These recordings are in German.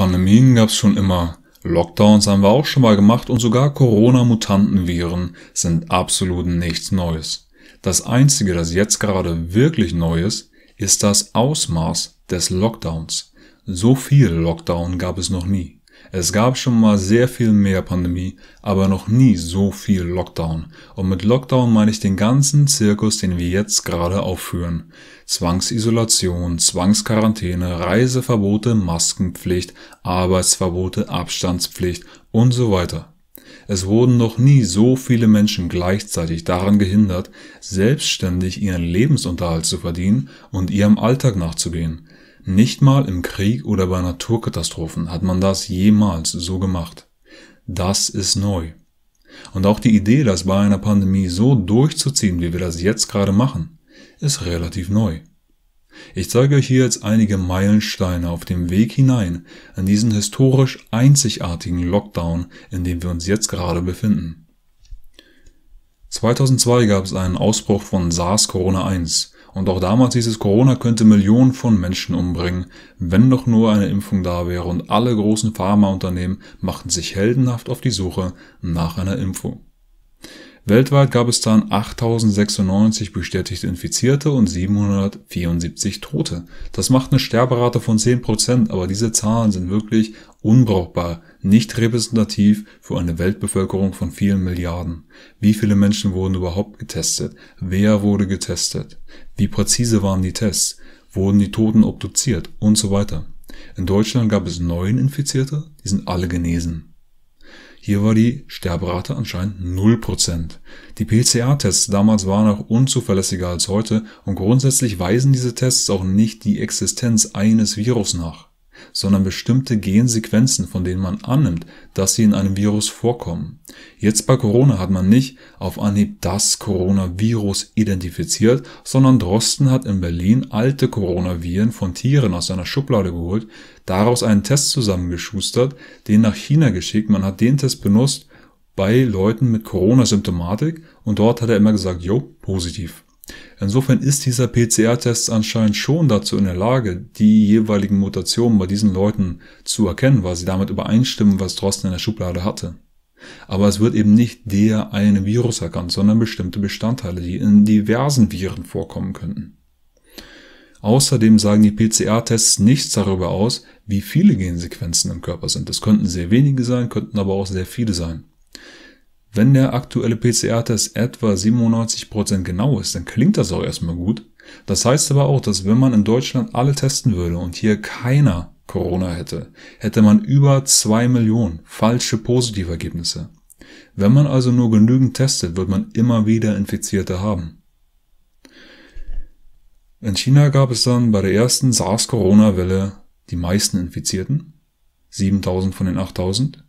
Pandemien gab es schon immer. Lockdowns haben wir auch schon mal gemacht und sogar Corona-Mutantenviren sind absolut nichts Neues. Das Einzige, das jetzt gerade wirklich neu ist, ist das Ausmaß des Lockdowns. So viel Lockdown gab es noch nie. Es gab schon mal sehr viel mehr Pandemie, aber noch nie so viel Lockdown. Und mit Lockdown meine ich den ganzen Zirkus, den wir jetzt gerade aufführen. Zwangsisolation, Zwangsquarantäne, Reiseverbote, Maskenpflicht, Arbeitsverbote, Abstandspflicht und so weiter. Es wurden noch nie so viele Menschen gleichzeitig daran gehindert, selbstständig ihren Lebensunterhalt zu verdienen und ihrem Alltag nachzugehen. Nicht mal im Krieg oder bei Naturkatastrophen hat man das jemals so gemacht. Das ist neu. Und auch die Idee, das bei einer Pandemie so durchzuziehen, wie wir das jetzt gerade machen, ist relativ neu. Ich zeige euch hier jetzt einige Meilensteine auf dem Weg hinein an diesen historisch einzigartigen Lockdown, in dem wir uns jetzt gerade befinden. 2002 gab es einen Ausbruch von SARS-CoV-1, und auch damals hieß es, Corona könnte Millionen von Menschen umbringen, wenn doch nur eine Impfung da wäre und alle großen Pharmaunternehmen machten sich heldenhaft auf die Suche nach einer Impfung. Weltweit gab es dann 8096 bestätigte Infizierte und 774 Tote. Das macht eine Sterberate von 10%, aber diese Zahlen sind wirklich unbrauchbar nicht repräsentativ für eine Weltbevölkerung von vielen Milliarden. Wie viele Menschen wurden überhaupt getestet? Wer wurde getestet? Wie präzise waren die Tests? Wurden die Toten obduziert? Und so weiter. In Deutschland gab es neun Infizierte, die sind alle genesen. Hier war die Sterberate anscheinend 0%. Die PCR-Tests damals waren auch unzuverlässiger als heute und grundsätzlich weisen diese Tests auch nicht die Existenz eines Virus nach sondern bestimmte Gensequenzen, von denen man annimmt, dass sie in einem Virus vorkommen. Jetzt bei Corona hat man nicht auf Anhieb das Coronavirus identifiziert, sondern Drosten hat in Berlin alte Coronaviren von Tieren aus seiner Schublade geholt, daraus einen Test zusammengeschustert, den nach China geschickt, man hat den Test benutzt bei Leuten mit Corona-Symptomatik und dort hat er immer gesagt, jo, positiv. Insofern ist dieser PCR-Test anscheinend schon dazu in der Lage, die jeweiligen Mutationen bei diesen Leuten zu erkennen, weil sie damit übereinstimmen, was Drosten in der Schublade hatte. Aber es wird eben nicht der eine Virus erkannt, sondern bestimmte Bestandteile, die in diversen Viren vorkommen könnten. Außerdem sagen die PCR-Tests nichts darüber aus, wie viele Gensequenzen im Körper sind. Es könnten sehr wenige sein, könnten aber auch sehr viele sein. Wenn der aktuelle PCR-Test etwa 97% genau ist, dann klingt das auch erstmal gut. Das heißt aber auch, dass wenn man in Deutschland alle testen würde und hier keiner Corona hätte, hätte man über 2 Millionen falsche Positivergebnisse. Wenn man also nur genügend testet, wird man immer wieder Infizierte haben. In China gab es dann bei der ersten SARS-Corona-Welle die meisten Infizierten, 7000 von den 8000.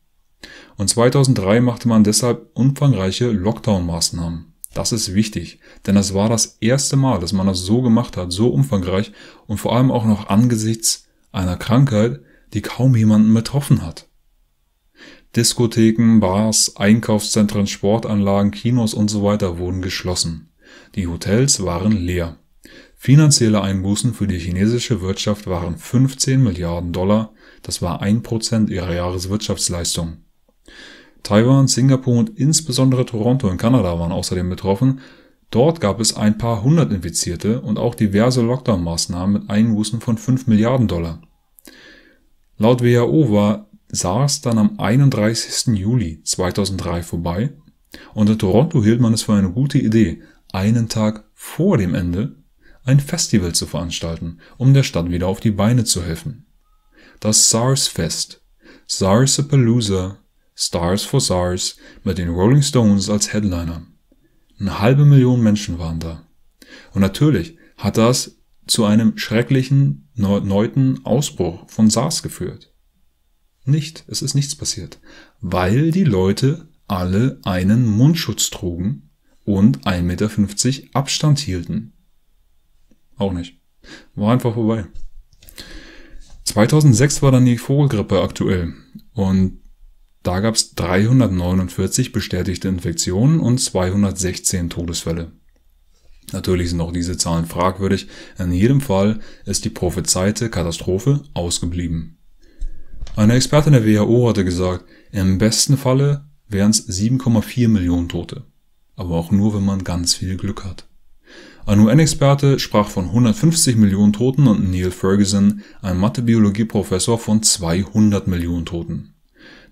Und 2003 machte man deshalb umfangreiche Lockdown-Maßnahmen. Das ist wichtig, denn es war das erste Mal, dass man das so gemacht hat, so umfangreich und vor allem auch noch angesichts einer Krankheit, die kaum jemanden betroffen hat. Diskotheken, Bars, Einkaufszentren, Sportanlagen, Kinos und so weiter wurden geschlossen. Die Hotels waren leer. Finanzielle Einbußen für die chinesische Wirtschaft waren 15 Milliarden Dollar, das war ein Prozent ihrer Jahreswirtschaftsleistung. Taiwan, Singapur und insbesondere Toronto in Kanada waren außerdem betroffen. Dort gab es ein paar hundert Infizierte und auch diverse Lockdown-Maßnahmen mit Einbußen von 5 Milliarden Dollar. Laut WHO war SARS dann am 31. Juli 2003 vorbei und in Toronto hielt man es für eine gute Idee, einen Tag vor dem Ende ein Festival zu veranstalten, um der Stadt wieder auf die Beine zu helfen. Das SARS-Fest, SARS-Palooza Stars for SARS mit den Rolling Stones als Headliner. Eine halbe Million Menschen waren da. Und natürlich hat das zu einem schrecklichen erneuten Ausbruch von SARS geführt. Nicht, es ist nichts passiert, weil die Leute alle einen Mundschutz trugen und 1,50 Meter Abstand hielten. Auch nicht. War einfach vorbei. 2006 war dann die Vogelgrippe aktuell und da gab es 349 bestätigte Infektionen und 216 Todesfälle. Natürlich sind auch diese Zahlen fragwürdig, in jedem Fall ist die prophezeite Katastrophe ausgeblieben. Eine Expertin der WHO hatte gesagt, im besten Falle wären es 7,4 Millionen Tote. Aber auch nur, wenn man ganz viel Glück hat. Ein UN-Experte sprach von 150 Millionen Toten und Neil Ferguson, ein Mathe-Biologie-Professor, von 200 Millionen Toten.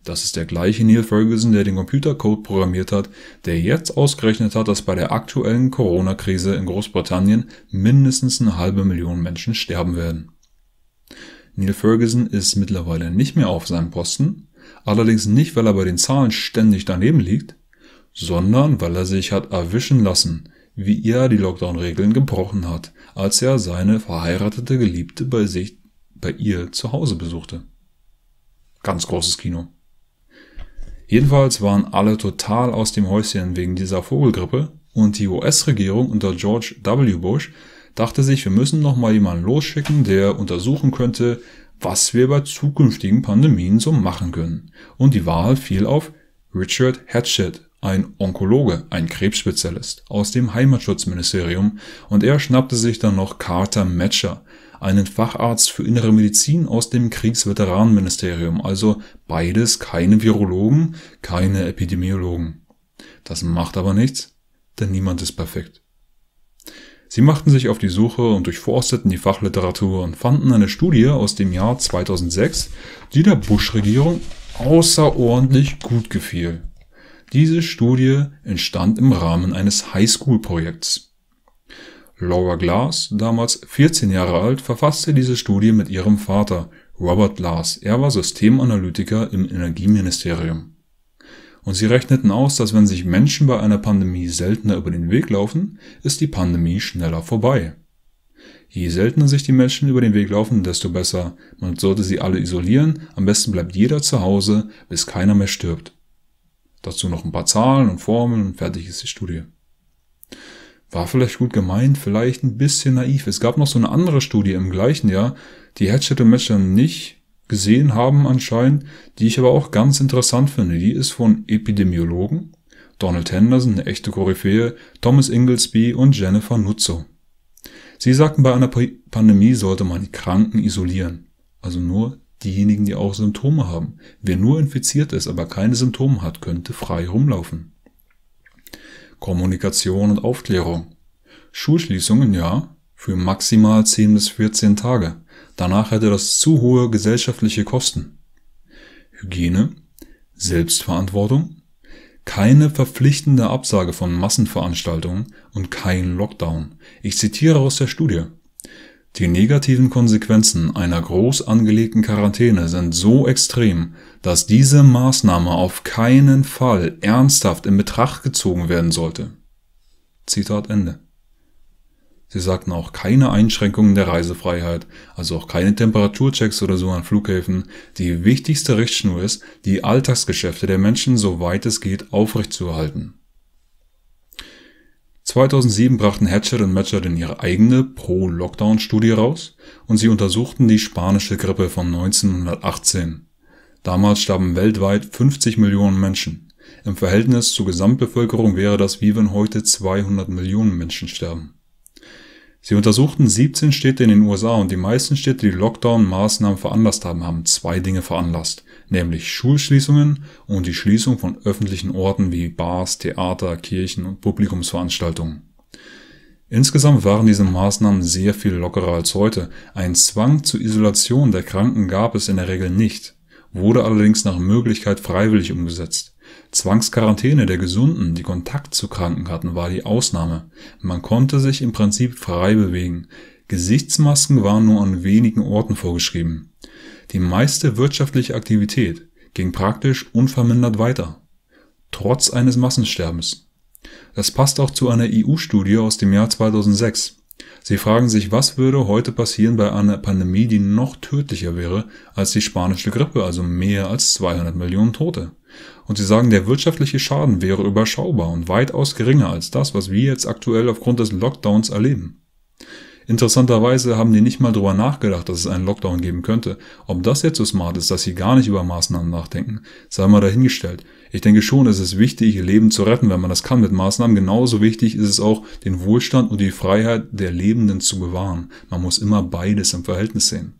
Das ist der gleiche Neil Ferguson, der den Computercode programmiert hat, der jetzt ausgerechnet hat, dass bei der aktuellen Corona-Krise in Großbritannien mindestens eine halbe Million Menschen sterben werden. Neil Ferguson ist mittlerweile nicht mehr auf seinem Posten, allerdings nicht, weil er bei den Zahlen ständig daneben liegt, sondern weil er sich hat erwischen lassen, wie er die Lockdown-Regeln gebrochen hat, als er seine verheiratete Geliebte bei sich bei ihr zu Hause besuchte. Ganz großes Kino. Jedenfalls waren alle total aus dem Häuschen wegen dieser Vogelgrippe und die US-Regierung unter George W. Bush dachte sich, wir müssen noch mal jemanden losschicken, der untersuchen könnte, was wir bei zukünftigen Pandemien so machen können. Und die Wahl fiel auf Richard Hatchett, ein Onkologe, ein Krebsspezialist aus dem Heimatschutzministerium und er schnappte sich dann noch Carter Matcher, einen Facharzt für innere Medizin aus dem Kriegsveteranenministerium, also beides keine Virologen, keine Epidemiologen. Das macht aber nichts, denn niemand ist perfekt. Sie machten sich auf die Suche und durchforsteten die Fachliteratur und fanden eine Studie aus dem Jahr 2006, die der Bush-Regierung außerordentlich gut gefiel. Diese Studie entstand im Rahmen eines Highschool-Projekts. Laura Glass, damals 14 Jahre alt, verfasste diese Studie mit ihrem Vater, Robert Glass. Er war Systemanalytiker im Energieministerium. Und sie rechneten aus, dass wenn sich Menschen bei einer Pandemie seltener über den Weg laufen, ist die Pandemie schneller vorbei. Je seltener sich die Menschen über den Weg laufen, desto besser. Man sollte sie alle isolieren, am besten bleibt jeder zu Hause, bis keiner mehr stirbt. Dazu noch ein paar Zahlen und Formeln und fertig ist die Studie war vielleicht gut gemeint, vielleicht ein bisschen naiv. Es gab noch so eine andere Studie im gleichen Jahr, die Headshot und Matcher nicht gesehen haben anscheinend, die ich aber auch ganz interessant finde. Die ist von Epidemiologen, Donald Henderson, eine echte Koryphäe, Thomas Inglesby und Jennifer Nuzzo. Sie sagten, bei einer Pandemie sollte man die Kranken isolieren. Also nur diejenigen, die auch Symptome haben. Wer nur infiziert ist, aber keine Symptome hat, könnte frei rumlaufen. Kommunikation und Aufklärung. Schulschließungen ja, für maximal 10 bis 14 Tage. Danach hätte das zu hohe gesellschaftliche Kosten. Hygiene, Selbstverantwortung, keine verpflichtende Absage von Massenveranstaltungen und kein Lockdown. Ich zitiere aus der Studie. Die negativen Konsequenzen einer groß angelegten Quarantäne sind so extrem, dass diese Maßnahme auf keinen Fall ernsthaft in Betracht gezogen werden sollte. Zitat Ende. Sie sagten auch keine Einschränkungen der Reisefreiheit, also auch keine Temperaturchecks oder so an Flughäfen. Die wichtigste Richtschnur ist, die Alltagsgeschäfte der Menschen soweit es geht aufrechtzuerhalten. 2007 brachten Hatchet und Matchett in ihre eigene Pro-Lockdown-Studie raus und sie untersuchten die spanische Grippe von 1918. Damals starben weltweit 50 Millionen Menschen. Im Verhältnis zur Gesamtbevölkerung wäre das wie wenn heute 200 Millionen Menschen sterben. Sie untersuchten 17 Städte in den USA und die meisten Städte, die Lockdown-Maßnahmen veranlasst haben, haben zwei Dinge veranlasst, nämlich Schulschließungen und die Schließung von öffentlichen Orten wie Bars, Theater, Kirchen und Publikumsveranstaltungen. Insgesamt waren diese Maßnahmen sehr viel lockerer als heute. Ein Zwang zur Isolation der Kranken gab es in der Regel nicht, wurde allerdings nach Möglichkeit freiwillig umgesetzt. Zwangsquarantäne der Gesunden, die Kontakt zu Kranken hatten, war die Ausnahme. Man konnte sich im Prinzip frei bewegen. Gesichtsmasken waren nur an wenigen Orten vorgeschrieben. Die meiste wirtschaftliche Aktivität ging praktisch unvermindert weiter. Trotz eines Massensterbens. Das passt auch zu einer EU-Studie aus dem Jahr 2006. Sie fragen sich, was würde heute passieren bei einer Pandemie, die noch tödlicher wäre als die spanische Grippe, also mehr als 200 Millionen Tote. Und sie sagen, der wirtschaftliche Schaden wäre überschaubar und weitaus geringer als das, was wir jetzt aktuell aufgrund des Lockdowns erleben. Interessanterweise haben die nicht mal drüber nachgedacht, dass es einen Lockdown geben könnte. Ob das jetzt so smart ist, dass sie gar nicht über Maßnahmen nachdenken, sei mal dahingestellt. Ich denke schon, es ist wichtig, Leben zu retten, wenn man das kann mit Maßnahmen. Genauso wichtig ist es auch, den Wohlstand und die Freiheit der Lebenden zu bewahren. Man muss immer beides im Verhältnis sehen.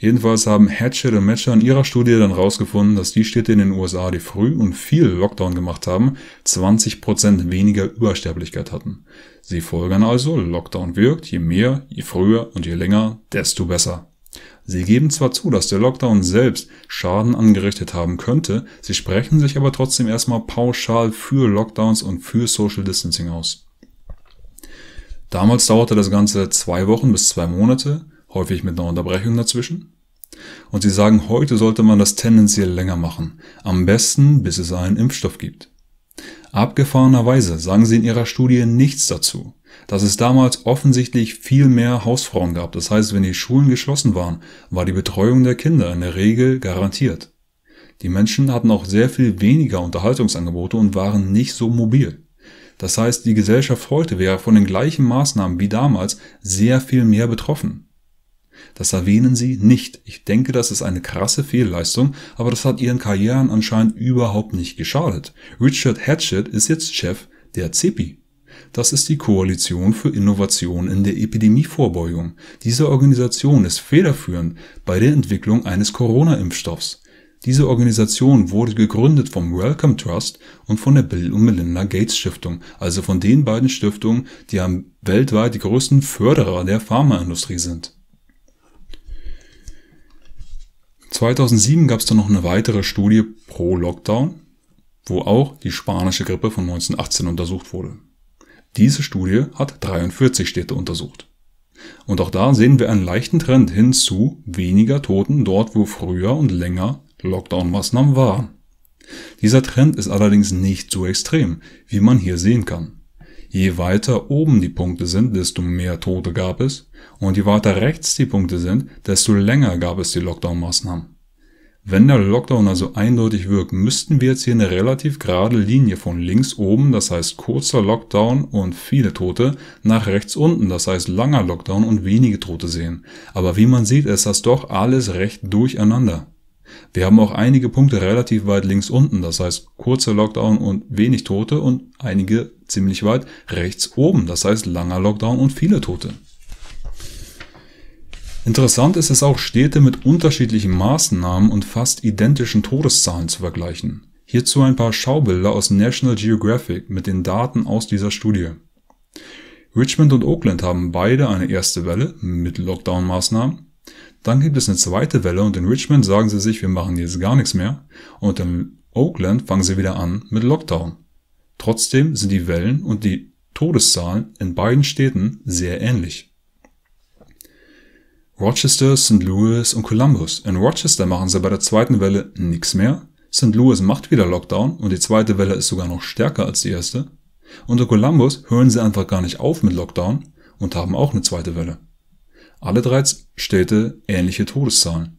Jedenfalls haben Hatchet und Matcher in ihrer Studie dann rausgefunden, dass die Städte in den USA, die früh und viel Lockdown gemacht haben, 20% weniger Übersterblichkeit hatten. Sie folgern also, Lockdown wirkt, je mehr, je früher und je länger, desto besser. Sie geben zwar zu, dass der Lockdown selbst Schaden angerichtet haben könnte, sie sprechen sich aber trotzdem erstmal pauschal für Lockdowns und für Social Distancing aus. Damals dauerte das Ganze zwei Wochen bis zwei Monate, häufig mit einer Unterbrechung dazwischen. Und sie sagen, heute sollte man das tendenziell länger machen, am besten bis es einen Impfstoff gibt. Abgefahrenerweise sagen sie in ihrer Studie nichts dazu, dass es damals offensichtlich viel mehr Hausfrauen gab. Das heißt, wenn die Schulen geschlossen waren, war die Betreuung der Kinder in der Regel garantiert. Die Menschen hatten auch sehr viel weniger Unterhaltungsangebote und waren nicht so mobil. Das heißt, die Gesellschaft heute wäre von den gleichen Maßnahmen wie damals sehr viel mehr betroffen. Das erwähnen sie nicht. Ich denke, das ist eine krasse Fehlleistung, aber das hat ihren Karrieren anscheinend überhaupt nicht geschadet. Richard Hatchett ist jetzt Chef der CEPI. Das ist die Koalition für Innovation in der Epidemievorbeugung. Diese Organisation ist federführend bei der Entwicklung eines Corona-Impfstoffs. Diese Organisation wurde gegründet vom Wellcome Trust und von der Bill und Melinda Gates Stiftung, also von den beiden Stiftungen, die am weltweit die größten Förderer der Pharmaindustrie sind. 2007 gab es dann noch eine weitere Studie pro Lockdown, wo auch die spanische Grippe von 1918 untersucht wurde. Diese Studie hat 43 Städte untersucht. Und auch da sehen wir einen leichten Trend hin zu weniger Toten dort, wo früher und länger Lockdown-Maßnahmen waren. Dieser Trend ist allerdings nicht so extrem, wie man hier sehen kann. Je weiter oben die Punkte sind, desto mehr Tote gab es. Und je weiter rechts die Punkte sind, desto länger gab es die Lockdown-Maßnahmen. Wenn der Lockdown also eindeutig wirkt, müssten wir jetzt hier eine relativ gerade Linie von links oben, das heißt kurzer Lockdown und viele Tote, nach rechts unten, das heißt langer Lockdown und wenige Tote sehen. Aber wie man sieht, ist das doch alles recht durcheinander. Wir haben auch einige Punkte relativ weit links unten, das heißt kurzer Lockdown und wenig Tote und einige ziemlich weit rechts oben, das heißt langer Lockdown und viele Tote. Interessant ist es auch, Städte mit unterschiedlichen Maßnahmen und fast identischen Todeszahlen zu vergleichen. Hierzu ein paar Schaubilder aus National Geographic mit den Daten aus dieser Studie. Richmond und Oakland haben beide eine erste Welle mit Lockdown-Maßnahmen dann gibt es eine zweite Welle und in Richmond sagen sie sich, wir machen jetzt gar nichts mehr. Und in Oakland fangen sie wieder an mit Lockdown. Trotzdem sind die Wellen und die Todeszahlen in beiden Städten sehr ähnlich. Rochester, St. Louis und Columbus. In Rochester machen sie bei der zweiten Welle nichts mehr. St. Louis macht wieder Lockdown und die zweite Welle ist sogar noch stärker als die erste. Und in Columbus hören sie einfach gar nicht auf mit Lockdown und haben auch eine zweite Welle. Alle drei Städte ähnliche Todeszahlen.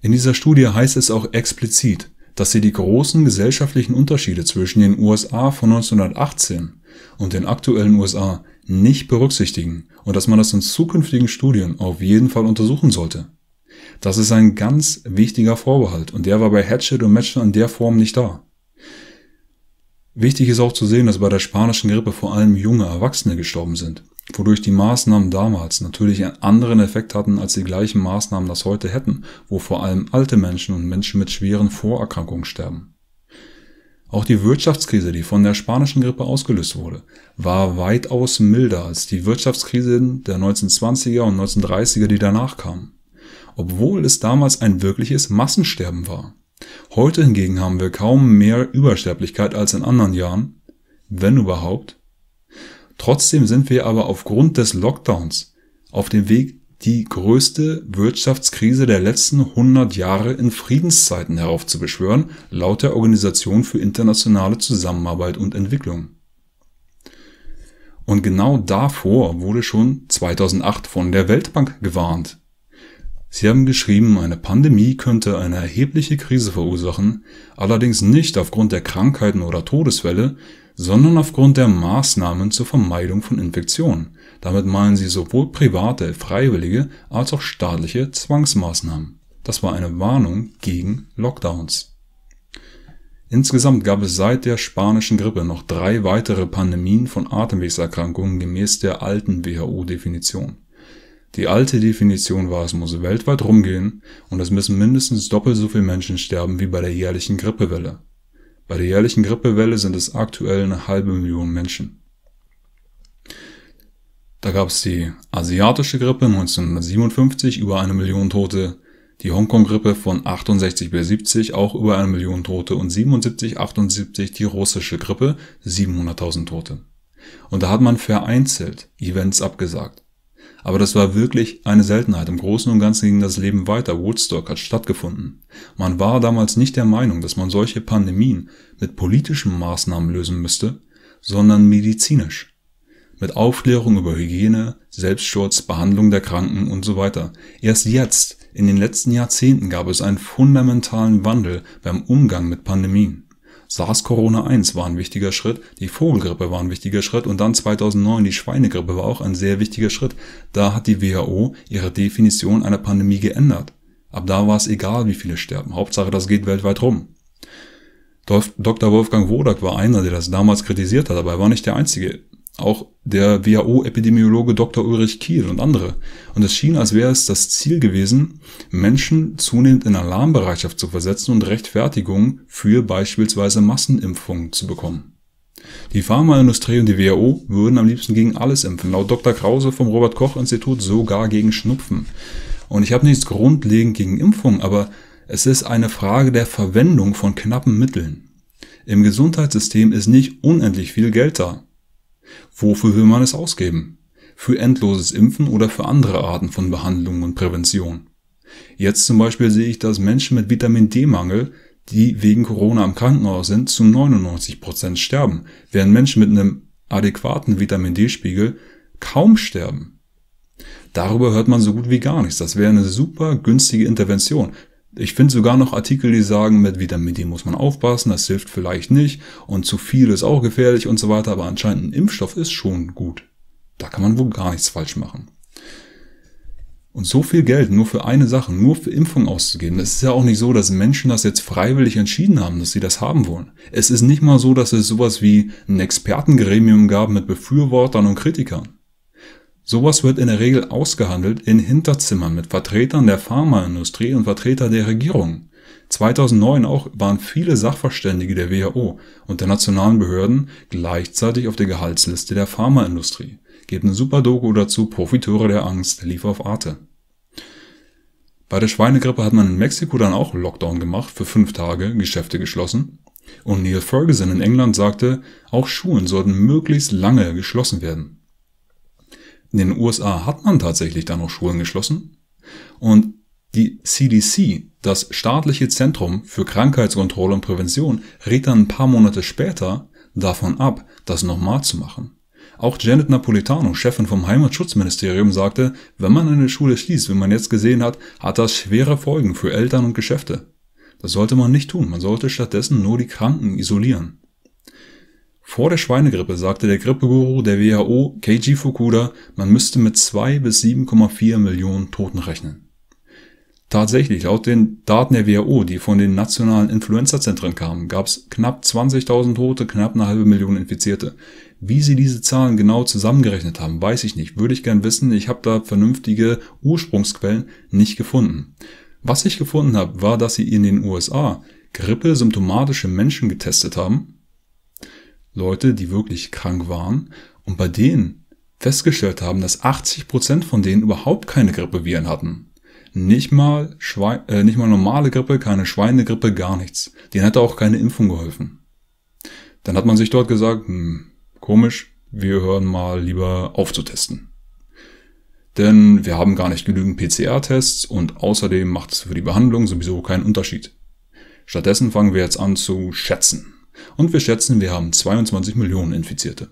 In dieser Studie heißt es auch explizit, dass sie die großen gesellschaftlichen Unterschiede zwischen den USA von 1918 und den aktuellen USA nicht berücksichtigen und dass man das in zukünftigen Studien auf jeden Fall untersuchen sollte. Das ist ein ganz wichtiger Vorbehalt und der war bei Hatchet und Matchet in der Form nicht da. Wichtig ist auch zu sehen, dass bei der spanischen Grippe vor allem junge Erwachsene gestorben sind, wodurch die Maßnahmen damals natürlich einen anderen Effekt hatten, als die gleichen Maßnahmen das heute hätten, wo vor allem alte Menschen und Menschen mit schweren Vorerkrankungen sterben. Auch die Wirtschaftskrise, die von der spanischen Grippe ausgelöst wurde, war weitaus milder als die Wirtschaftskrisen der 1920er und 1930er, die danach kamen, obwohl es damals ein wirkliches Massensterben war. Heute hingegen haben wir kaum mehr Übersterblichkeit als in anderen Jahren, wenn überhaupt. Trotzdem sind wir aber aufgrund des Lockdowns auf dem Weg, die größte Wirtschaftskrise der letzten 100 Jahre in Friedenszeiten heraufzubeschwören, laut der Organisation für internationale Zusammenarbeit und Entwicklung. Und genau davor wurde schon 2008 von der Weltbank gewarnt. Sie haben geschrieben, eine Pandemie könnte eine erhebliche Krise verursachen, allerdings nicht aufgrund der Krankheiten oder Todeswelle, sondern aufgrund der Maßnahmen zur Vermeidung von Infektionen. Damit meinen sie sowohl private, freiwillige als auch staatliche Zwangsmaßnahmen. Das war eine Warnung gegen Lockdowns. Insgesamt gab es seit der spanischen Grippe noch drei weitere Pandemien von Atemwegserkrankungen gemäß der alten WHO-Definition. Die alte Definition war, es muss weltweit rumgehen und es müssen mindestens doppelt so viele Menschen sterben wie bei der jährlichen Grippewelle. Bei der jährlichen Grippewelle sind es aktuell eine halbe Million Menschen. Da gab es die asiatische Grippe 1957 über eine Million Tote, die Hongkong-Grippe von 68 bis 70 auch über eine Million Tote und 77, 78 die russische Grippe 700.000 Tote. Und da hat man vereinzelt Events abgesagt. Aber das war wirklich eine Seltenheit. Im Großen und Ganzen ging das Leben weiter. Woodstock hat stattgefunden. Man war damals nicht der Meinung, dass man solche Pandemien mit politischen Maßnahmen lösen müsste, sondern medizinisch. Mit Aufklärung über Hygiene, Selbstschutz, Behandlung der Kranken und so weiter. Erst jetzt, in den letzten Jahrzehnten, gab es einen fundamentalen Wandel beim Umgang mit Pandemien. SARS-CoV-1 war ein wichtiger Schritt, die Vogelgrippe war ein wichtiger Schritt und dann 2009 die Schweinegrippe war auch ein sehr wichtiger Schritt. Da hat die WHO ihre Definition einer Pandemie geändert. Ab da war es egal, wie viele sterben. Hauptsache, das geht weltweit rum. Dr. Wolfgang Wodak war einer, der das damals kritisiert hat, aber er war nicht der Einzige. Auch der WHO-Epidemiologe Dr. Ulrich Kiel und andere. Und es schien, als wäre es das Ziel gewesen, Menschen zunehmend in Alarmbereitschaft zu versetzen und Rechtfertigung für beispielsweise Massenimpfungen zu bekommen. Die Pharmaindustrie und die WHO würden am liebsten gegen alles impfen, laut Dr. Krause vom Robert Koch Institut sogar gegen Schnupfen. Und ich habe nichts grundlegend gegen Impfungen, aber es ist eine Frage der Verwendung von knappen Mitteln. Im Gesundheitssystem ist nicht unendlich viel Geld da. Wofür will man es ausgeben? Für endloses Impfen oder für andere Arten von Behandlung und Prävention? Jetzt zum Beispiel sehe ich, dass Menschen mit Vitamin D-Mangel, die wegen Corona im Krankenhaus sind, zu 99% sterben, während Menschen mit einem adäquaten Vitamin D-Spiegel kaum sterben. Darüber hört man so gut wie gar nichts. Das wäre eine super günstige Intervention. Ich finde sogar noch Artikel, die sagen, mit Vitamin D muss man aufpassen, das hilft vielleicht nicht und zu viel ist auch gefährlich und so weiter, aber anscheinend ein Impfstoff ist schon gut. Da kann man wohl gar nichts falsch machen. Und so viel Geld nur für eine Sache, nur für Impfung auszugeben, das ist ja auch nicht so, dass Menschen das jetzt freiwillig entschieden haben, dass sie das haben wollen. Es ist nicht mal so, dass es sowas wie ein Expertengremium gab mit Befürwortern und Kritikern. Sowas wird in der Regel ausgehandelt in Hinterzimmern mit Vertretern der Pharmaindustrie und Vertretern der Regierung. 2009 auch waren viele Sachverständige der WHO und der nationalen Behörden gleichzeitig auf der Gehaltsliste der Pharmaindustrie. Gebt eine super Doku dazu, Profiteure der Angst, lief auf Arte. Bei der Schweinegrippe hat man in Mexiko dann auch Lockdown gemacht, für fünf Tage, Geschäfte geschlossen. Und Neil Ferguson in England sagte, auch Schulen sollten möglichst lange geschlossen werden. In den USA hat man tatsächlich da noch Schulen geschlossen. Und die CDC, das staatliche Zentrum für Krankheitskontrolle und Prävention, rät dann ein paar Monate später davon ab, das nochmal zu machen. Auch Janet Napolitano, Chefin vom Heimatschutzministerium, sagte, wenn man eine Schule schließt, wie man jetzt gesehen hat, hat das schwere Folgen für Eltern und Geschäfte. Das sollte man nicht tun. Man sollte stattdessen nur die Kranken isolieren. Vor der Schweinegrippe sagte der Grippeguru der WHO Keiji Fukuda, man müsste mit 2 bis 7,4 Millionen Toten rechnen. Tatsächlich, laut den Daten der WHO, die von den nationalen Influenza-Zentren kamen, gab es knapp 20.000 Tote, knapp eine halbe Million Infizierte. Wie sie diese Zahlen genau zusammengerechnet haben, weiß ich nicht. Würde ich gern wissen. Ich habe da vernünftige Ursprungsquellen nicht gefunden. Was ich gefunden habe, war, dass sie in den USA Grippe symptomatische Menschen getestet haben Leute, die wirklich krank waren und bei denen festgestellt haben, dass 80% Prozent von denen überhaupt keine Grippeviren hatten. Nicht mal, Schwein, äh, nicht mal normale Grippe, keine Schweinegrippe, gar nichts. Denen hätte auch keine Impfung geholfen. Dann hat man sich dort gesagt, hm, komisch, wir hören mal lieber auf zu testen. Denn wir haben gar nicht genügend PCR-Tests und außerdem macht es für die Behandlung sowieso keinen Unterschied. Stattdessen fangen wir jetzt an zu schätzen. Und wir schätzen, wir haben 22 Millionen Infizierte.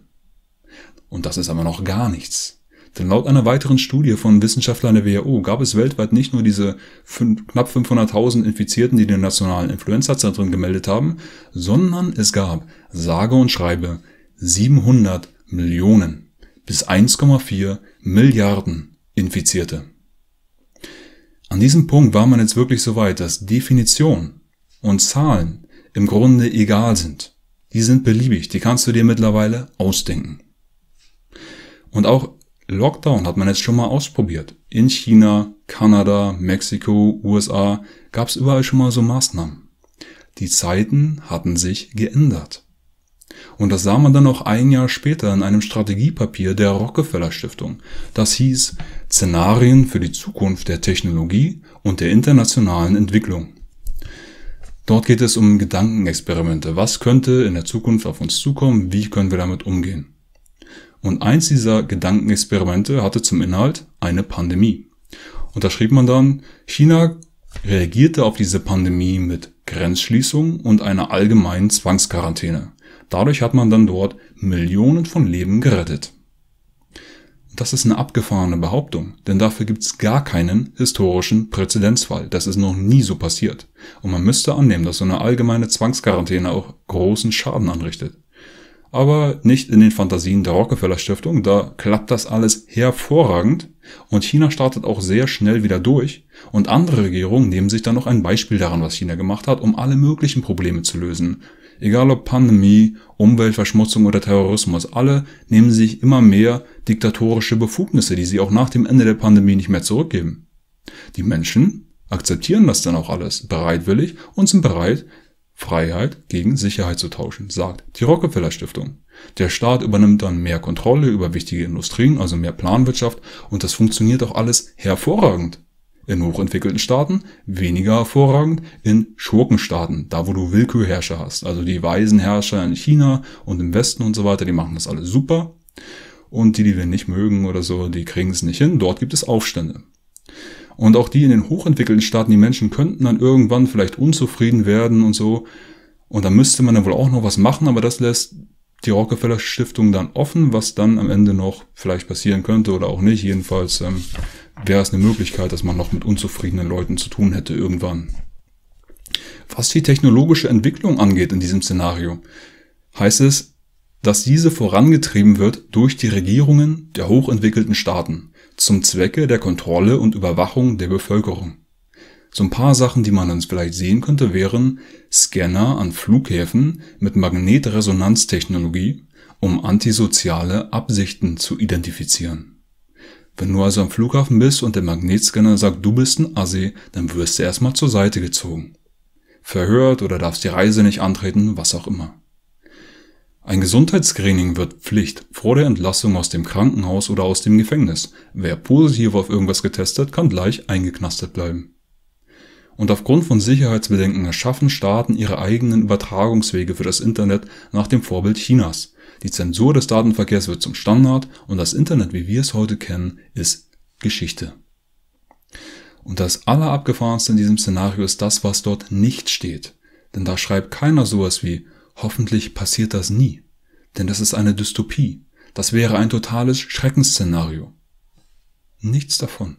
Und das ist aber noch gar nichts. Denn laut einer weiteren Studie von Wissenschaftlern der WHO gab es weltweit nicht nur diese 5, knapp 500.000 Infizierten, die den nationalen Influenza-Zentren gemeldet haben, sondern es gab, sage und schreibe, 700 Millionen bis 1,4 Milliarden Infizierte. An diesem Punkt war man jetzt wirklich so weit, dass Definition und Zahlen im Grunde egal sind. Die sind beliebig, die kannst du dir mittlerweile ausdenken. Und auch Lockdown hat man jetzt schon mal ausprobiert. In China, Kanada, Mexiko, USA gab es überall schon mal so Maßnahmen. Die Zeiten hatten sich geändert. Und das sah man dann auch ein Jahr später in einem Strategiepapier der Rockefeller Stiftung. Das hieß Szenarien für die Zukunft der Technologie und der internationalen Entwicklung. Dort geht es um Gedankenexperimente. Was könnte in der Zukunft auf uns zukommen? Wie können wir damit umgehen? Und eins dieser Gedankenexperimente hatte zum Inhalt eine Pandemie. Und da schrieb man dann, China reagierte auf diese Pandemie mit Grenzschließungen und einer allgemeinen Zwangsquarantäne. Dadurch hat man dann dort Millionen von Leben gerettet. Das ist eine abgefahrene Behauptung, denn dafür gibt es gar keinen historischen Präzedenzfall. Das ist noch nie so passiert. Und man müsste annehmen, dass so eine allgemeine Zwangsquarantäne auch großen Schaden anrichtet. Aber nicht in den Fantasien der Rockefeller Stiftung, da klappt das alles hervorragend und China startet auch sehr schnell wieder durch und andere Regierungen nehmen sich dann noch ein Beispiel daran, was China gemacht hat, um alle möglichen Probleme zu lösen. Egal ob Pandemie, Umweltverschmutzung oder Terrorismus, alle nehmen sich immer mehr diktatorische Befugnisse, die sie auch nach dem Ende der Pandemie nicht mehr zurückgeben. Die Menschen akzeptieren das dann auch alles bereitwillig und sind bereit, Freiheit gegen Sicherheit zu tauschen, sagt die Rockefeller Stiftung. Der Staat übernimmt dann mehr Kontrolle über wichtige Industrien, also mehr Planwirtschaft, und das funktioniert auch alles hervorragend in hochentwickelten Staaten, weniger hervorragend in Schurkenstaaten, da wo du Willkürherrscher hast. Also die weisen Herrscher in China und im Westen und so weiter, die machen das alles super. Und die, die wir nicht mögen oder so, die kriegen es nicht hin. Dort gibt es Aufstände. Und auch die in den hochentwickelten Staaten, die Menschen könnten dann irgendwann vielleicht unzufrieden werden und so. Und da müsste man dann wohl auch noch was machen, aber das lässt die Rockefeller Stiftung dann offen, was dann am Ende noch vielleicht passieren könnte oder auch nicht. Jedenfalls ähm, wäre es eine Möglichkeit, dass man noch mit unzufriedenen Leuten zu tun hätte irgendwann. Was die technologische Entwicklung angeht in diesem Szenario, heißt es, dass diese vorangetrieben wird durch die Regierungen der hochentwickelten Staaten zum Zwecke der Kontrolle und Überwachung der Bevölkerung. So ein paar Sachen, die man dann vielleicht sehen könnte, wären Scanner an Flughäfen mit Magnetresonanztechnologie, um antisoziale Absichten zu identifizieren. Wenn du also am Flughafen bist und der Magnetscanner sagt, du bist ein Assi, dann wirst du erstmal zur Seite gezogen. Verhört oder darfst die Reise nicht antreten, was auch immer. Ein Gesundheitsscreening wird Pflicht vor der Entlassung aus dem Krankenhaus oder aus dem Gefängnis. Wer positiv auf irgendwas getestet, kann gleich eingeknastet bleiben. Und aufgrund von Sicherheitsbedenken erschaffen Staaten ihre eigenen Übertragungswege für das Internet nach dem Vorbild Chinas. Die Zensur des Datenverkehrs wird zum Standard und das Internet, wie wir es heute kennen, ist Geschichte. Und das Allerabgefahrenste in diesem Szenario ist das, was dort nicht steht. Denn da schreibt keiner sowas wie, hoffentlich passiert das nie. Denn das ist eine Dystopie. Das wäre ein totales Schreckensszenario. Nichts davon.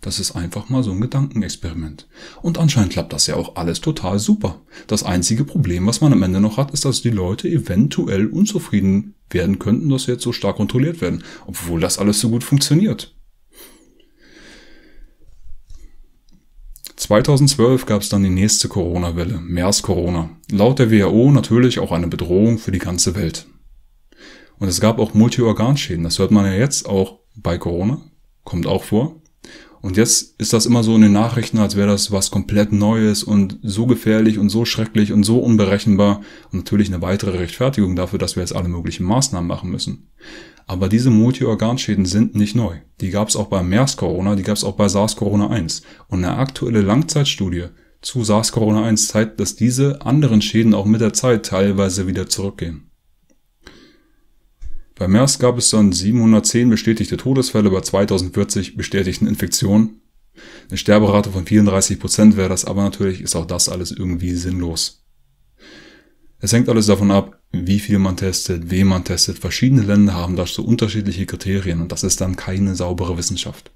Das ist einfach mal so ein Gedankenexperiment. Und anscheinend klappt das ja auch alles total super. Das einzige Problem, was man am Ende noch hat, ist, dass die Leute eventuell unzufrieden werden könnten, dass sie jetzt so stark kontrolliert werden, obwohl das alles so gut funktioniert. 2012 gab es dann die nächste Corona-Welle, MERS-Corona. Laut der WHO natürlich auch eine Bedrohung für die ganze Welt. Und es gab auch Multiorganschäden, das hört man ja jetzt auch bei Corona, kommt auch vor. Und jetzt ist das immer so in den Nachrichten, als wäre das was komplett Neues und so gefährlich und so schrecklich und so unberechenbar und natürlich eine weitere Rechtfertigung dafür, dass wir jetzt alle möglichen Maßnahmen machen müssen. Aber diese Multiorganschäden sind nicht neu. Die gab es auch bei MERS-Corona, die gab es auch bei sars corona 1 Und eine aktuelle Langzeitstudie zu sars corona 1 zeigt, dass diese anderen Schäden auch mit der Zeit teilweise wieder zurückgehen. Bei MERS gab es dann 710 bestätigte Todesfälle bei 2040 bestätigten Infektionen. Eine Sterberate von 34% wäre das, aber natürlich ist auch das alles irgendwie sinnlos. Es hängt alles davon ab, wie viel man testet, wen man testet. Verschiedene Länder haben da so unterschiedliche Kriterien und das ist dann keine saubere Wissenschaft.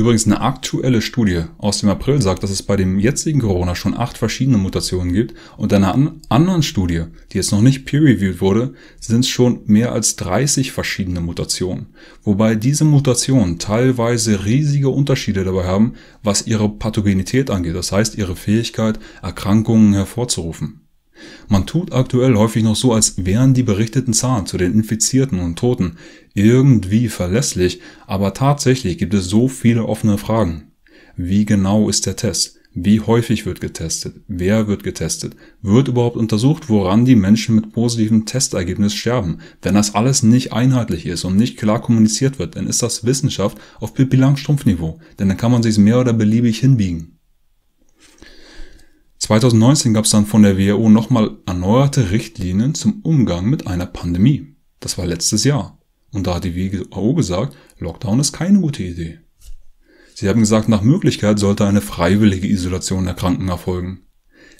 Übrigens eine aktuelle Studie aus dem April sagt, dass es bei dem jetzigen Corona schon acht verschiedene Mutationen gibt und einer an anderen Studie, die jetzt noch nicht peer-reviewed wurde, sind es schon mehr als 30 verschiedene Mutationen. Wobei diese Mutationen teilweise riesige Unterschiede dabei haben, was ihre Pathogenität angeht, das heißt ihre Fähigkeit, Erkrankungen hervorzurufen. Man tut aktuell häufig noch so, als wären die berichteten Zahlen zu den Infizierten und Toten irgendwie verlässlich, aber tatsächlich gibt es so viele offene Fragen. Wie genau ist der Test? Wie häufig wird getestet? Wer wird getestet? Wird überhaupt untersucht, woran die Menschen mit positivem Testergebnis sterben? Wenn das alles nicht einheitlich ist und nicht klar kommuniziert wird, dann ist das Wissenschaft auf Pippi Langstrumpf-Niveau, denn dann kann man sich mehr oder beliebig hinbiegen. 2019 gab es dann von der WHO nochmal erneuerte Richtlinien zum Umgang mit einer Pandemie. Das war letztes Jahr. Und da hat die WHO gesagt, Lockdown ist keine gute Idee. Sie haben gesagt, nach Möglichkeit sollte eine freiwillige Isolation der Kranken erfolgen.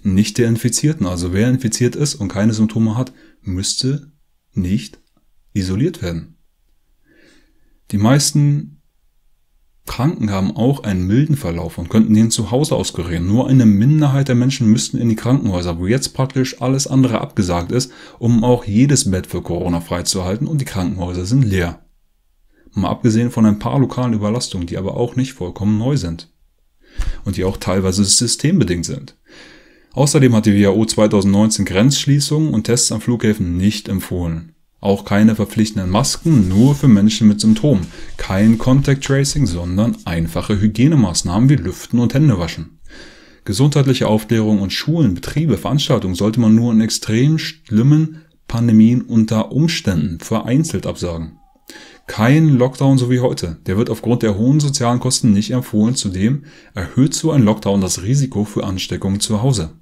Nicht der Infizierten, also wer infiziert ist und keine Symptome hat, müsste nicht isoliert werden. Die meisten Kranken haben auch einen milden Verlauf und könnten den zu Hause auskurieren. Nur eine Minderheit der Menschen müssten in die Krankenhäuser, wo jetzt praktisch alles andere abgesagt ist, um auch jedes Bett für Corona freizuhalten und die Krankenhäuser sind leer. Mal abgesehen von ein paar lokalen Überlastungen, die aber auch nicht vollkommen neu sind. Und die auch teilweise systembedingt sind. Außerdem hat die WHO 2019 Grenzschließungen und Tests an Flughäfen nicht empfohlen. Auch keine verpflichtenden Masken, nur für Menschen mit Symptomen. Kein Contact Tracing, sondern einfache Hygienemaßnahmen wie Lüften und Händewaschen. Gesundheitliche Aufklärung und Schulen, Betriebe, Veranstaltungen sollte man nur in extrem schlimmen Pandemien unter Umständen vereinzelt absagen. Kein Lockdown so wie heute. Der wird aufgrund der hohen sozialen Kosten nicht empfohlen. Zudem erhöht so ein Lockdown das Risiko für Ansteckungen zu Hause.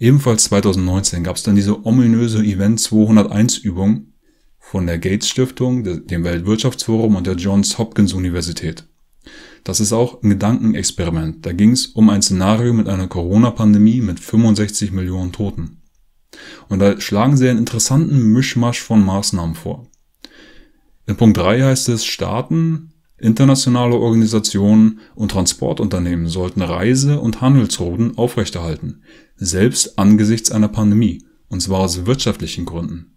Ebenfalls 2019 gab es dann diese ominöse Event 201 Übung von der Gates Stiftung, dem Weltwirtschaftsforum und der Johns Hopkins Universität. Das ist auch ein Gedankenexperiment. Da ging es um ein Szenario mit einer Corona-Pandemie mit 65 Millionen Toten. Und da schlagen sie einen interessanten Mischmasch von Maßnahmen vor. In Punkt 3 heißt es, Staaten, internationale Organisationen und Transportunternehmen sollten Reise- und Handelsrouten aufrechterhalten, selbst angesichts einer Pandemie, und zwar aus wirtschaftlichen Gründen.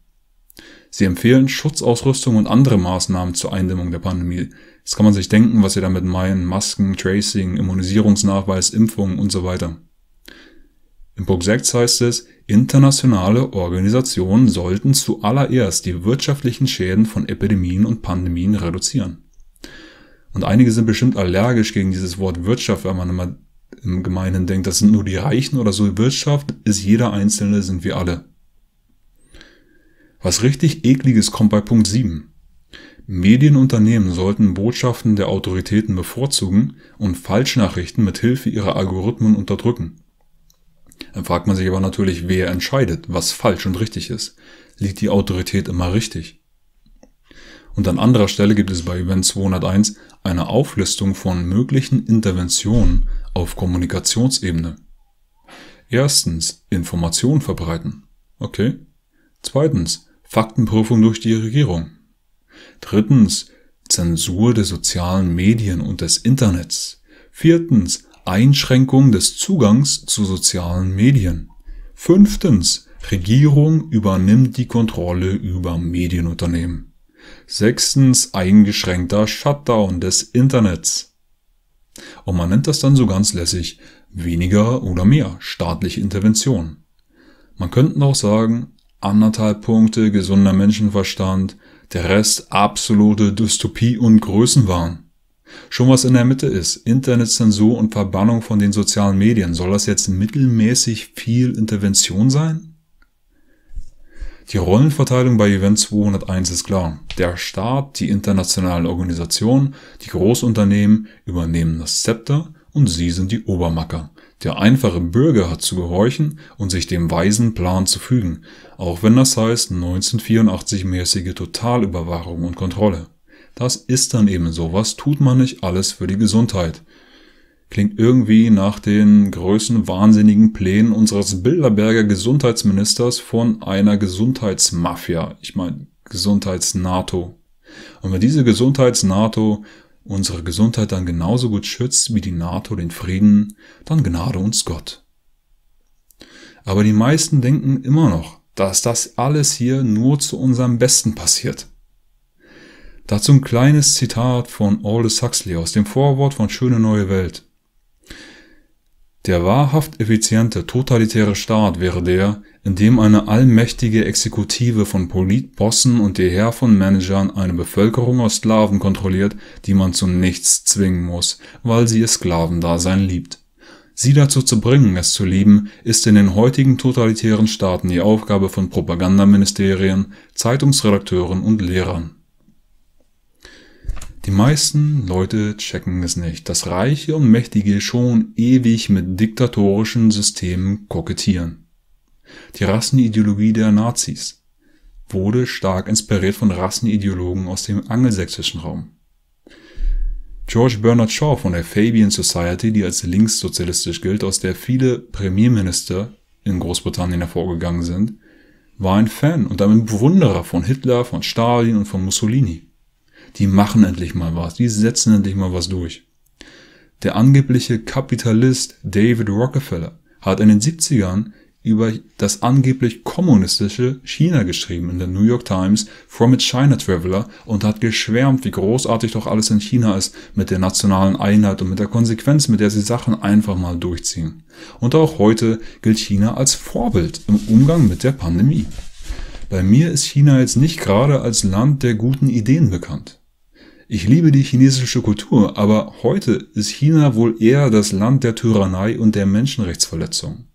Sie empfehlen Schutzausrüstung und andere Maßnahmen zur Eindämmung der Pandemie. Jetzt kann man sich denken, was sie damit meinen, Masken, Tracing, Immunisierungsnachweis, Impfungen und so weiter. Im 6 heißt es, internationale Organisationen sollten zuallererst die wirtschaftlichen Schäden von Epidemien und Pandemien reduzieren. Und einige sind bestimmt allergisch gegen dieses Wort Wirtschaft, weil man immer im Gemeinen denkt, das sind nur die Reichen oder so die Wirtschaft, ist jeder Einzelne, sind wir alle. Was richtig ekliges kommt bei Punkt 7. Medienunternehmen sollten Botschaften der Autoritäten bevorzugen und Falschnachrichten mit Hilfe ihrer Algorithmen unterdrücken. Dann fragt man sich aber natürlich, wer entscheidet, was falsch und richtig ist. Liegt die Autorität immer richtig? Und an anderer Stelle gibt es bei Event 201 eine Auflistung von möglichen Interventionen auf Kommunikationsebene. Erstens, Informationen verbreiten. Okay. Zweitens, Faktenprüfung durch die Regierung. Drittens, Zensur der sozialen Medien und des Internets. Viertens, Einschränkung des Zugangs zu sozialen Medien. Fünftens, Regierung übernimmt die Kontrolle über Medienunternehmen. Sechstens eingeschränkter Shutdown des Internets. Und man nennt das dann so ganz lässig weniger oder mehr staatliche Intervention. Man könnte auch sagen, anderthalb Punkte gesunder Menschenverstand, der Rest absolute Dystopie und Größenwahn. Schon was in der Mitte ist, Internetzensur und Verbannung von den sozialen Medien, soll das jetzt mittelmäßig viel Intervention sein? Die Rollenverteilung bei Event 201 ist klar. Der Staat, die internationalen Organisationen, die Großunternehmen übernehmen das Zepter und sie sind die Obermacker. Der einfache Bürger hat zu gehorchen und sich dem weisen Plan zu fügen, auch wenn das heißt 1984-mäßige Totalüberwachung und Kontrolle. Das ist dann eben so, was tut man nicht alles für die Gesundheit klingt irgendwie nach den größten wahnsinnigen Plänen unseres Bilderberger Gesundheitsministers von einer Gesundheitsmafia. Ich meine Gesundheitsnato. Und wenn diese Gesundheitsnato unsere Gesundheit dann genauso gut schützt wie die NATO den Frieden, dann gnade uns Gott. Aber die meisten denken immer noch, dass das alles hier nur zu unserem Besten passiert. Dazu ein kleines Zitat von Aldous Huxley aus dem Vorwort von Schöne Neue Welt. Der wahrhaft effiziente totalitäre Staat wäre der, in dem eine allmächtige Exekutive von Politbossen und die Herr von Managern eine Bevölkerung aus Sklaven kontrolliert, die man zu nichts zwingen muss, weil sie ihr Sklavendasein liebt. Sie dazu zu bringen, es zu lieben, ist in den heutigen totalitären Staaten die Aufgabe von Propagandaministerien, Zeitungsredakteuren und Lehrern die meisten Leute checken es nicht, dass Reiche und Mächtige schon ewig mit diktatorischen Systemen kokettieren. Die Rassenideologie der Nazis wurde stark inspiriert von Rassenideologen aus dem angelsächsischen Raum. George Bernard Shaw von der Fabian Society, die als linkssozialistisch gilt, aus der viele Premierminister in Großbritannien hervorgegangen sind, war ein Fan und damit Bewunderer von Hitler, von Stalin und von Mussolini die machen endlich mal was, die setzen endlich mal was durch. Der angebliche Kapitalist David Rockefeller hat in den 70ern über das angeblich kommunistische China geschrieben in der New York Times From a China Traveler und hat geschwärmt, wie großartig doch alles in China ist mit der nationalen Einheit und mit der Konsequenz, mit der sie Sachen einfach mal durchziehen. Und auch heute gilt China als Vorbild im Umgang mit der Pandemie. Bei mir ist China jetzt nicht gerade als Land der guten Ideen bekannt. Ich liebe die chinesische Kultur, aber heute ist China wohl eher das Land der Tyrannei und der Menschenrechtsverletzung.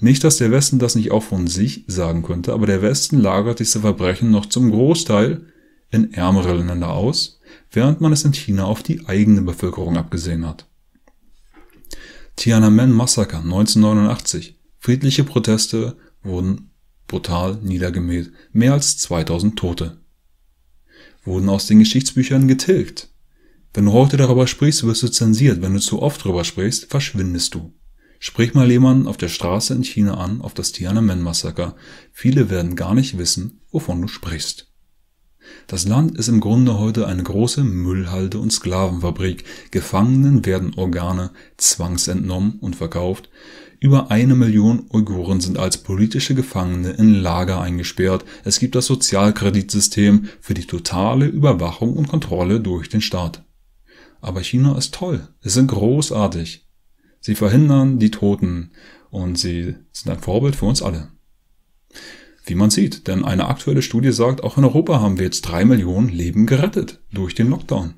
Nicht, dass der Westen das nicht auch von sich sagen könnte, aber der Westen lagert diese Verbrechen noch zum Großteil in ärmere Länder aus, während man es in China auf die eigene Bevölkerung abgesehen hat. Tiananmen-Massaker 1989. Friedliche Proteste wurden brutal niedergemäht. Mehr als 2000 Tote wurden aus den Geschichtsbüchern getilgt. Wenn du heute darüber sprichst, wirst du zensiert. Wenn du zu oft darüber sprichst, verschwindest du. Sprich mal jemanden auf der Straße in China an auf das Tiananmen-Massaker. Viele werden gar nicht wissen, wovon du sprichst. Das Land ist im Grunde heute eine große Müllhalde und Sklavenfabrik. Gefangenen werden Organe zwangsentnommen und verkauft. Über eine Million Uiguren sind als politische Gefangene in Lager eingesperrt. Es gibt das Sozialkreditsystem für die totale Überwachung und Kontrolle durch den Staat. Aber China ist toll. Sie sind großartig. Sie verhindern die Toten und sie sind ein Vorbild für uns alle. Wie man sieht, denn eine aktuelle Studie sagt, auch in Europa haben wir jetzt drei Millionen Leben gerettet durch den Lockdown.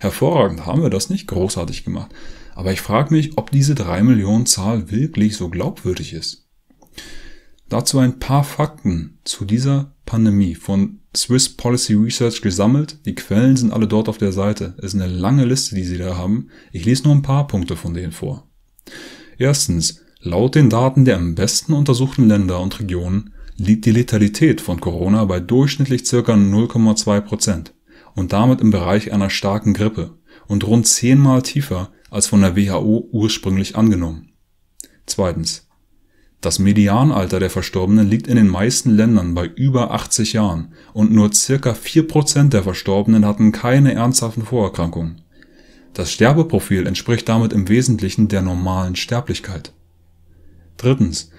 Hervorragend haben wir das nicht großartig gemacht. Aber ich frage mich, ob diese 3 Millionen Zahl wirklich so glaubwürdig ist. Dazu ein paar Fakten zu dieser Pandemie von Swiss Policy Research gesammelt. Die Quellen sind alle dort auf der Seite. Es ist eine lange Liste, die sie da haben. Ich lese nur ein paar Punkte von denen vor. Erstens, laut den Daten der am besten untersuchten Länder und Regionen liegt die Letalität von Corona bei durchschnittlich ca. 0,2% und damit im Bereich einer starken Grippe und rund zehnmal tiefer als von der WHO ursprünglich angenommen. Zweitens. Das Medianalter der Verstorbenen liegt in den meisten Ländern bei über 80 Jahren und nur circa 4% der Verstorbenen hatten keine ernsthaften Vorerkrankungen. Das Sterbeprofil entspricht damit im Wesentlichen der normalen Sterblichkeit. Drittens.